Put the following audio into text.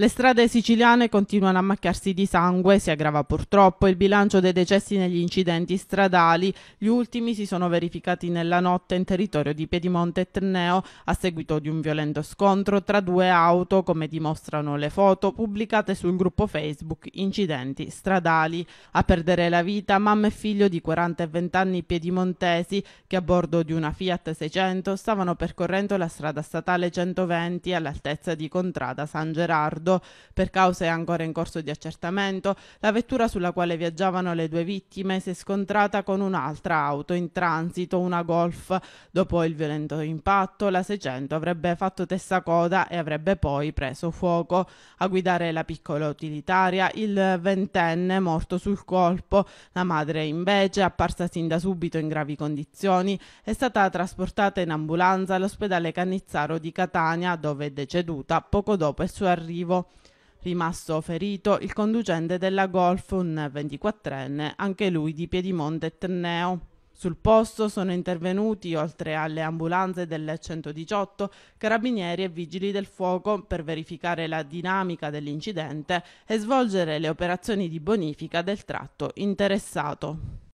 Le strade siciliane continuano a macchiarsi di sangue, si aggrava purtroppo il bilancio dei decessi negli incidenti stradali. Gli ultimi si sono verificati nella notte in territorio di Piedimonte Etneo a seguito di un violento scontro tra due auto, come dimostrano le foto pubblicate sul gruppo Facebook Incidenti Stradali. A perdere la vita mamma e figlio di 40 e 20 anni piedimontesi che a bordo di una Fiat 600 stavano percorrendo la strada statale 120 all'altezza di Contrada San Gerardo detenuto per cause ancora in corso di accertamento, la vettura sulla quale viaggiavano le due vittime si è scontrata con un'altra auto in transito, una Golf. Dopo il violento impatto, la 600 avrebbe fatto testacoda e avrebbe poi preso fuoco. A guidare la piccola utilitaria, il ventenne morto sul colpo. La madre, invece, apparsa sin da subito in gravi condizioni, è stata trasportata in ambulanza all'ospedale Cannizzaro di Catania, dove è deceduta poco dopo il suo arrivo. Rimasto ferito il conducente della Golf, un 24enne, anche lui di Piedimonte e Tenneo. Sul posto sono intervenuti, oltre alle ambulanze del 118, carabinieri e vigili del fuoco per verificare la dinamica dell'incidente e svolgere le operazioni di bonifica del tratto interessato.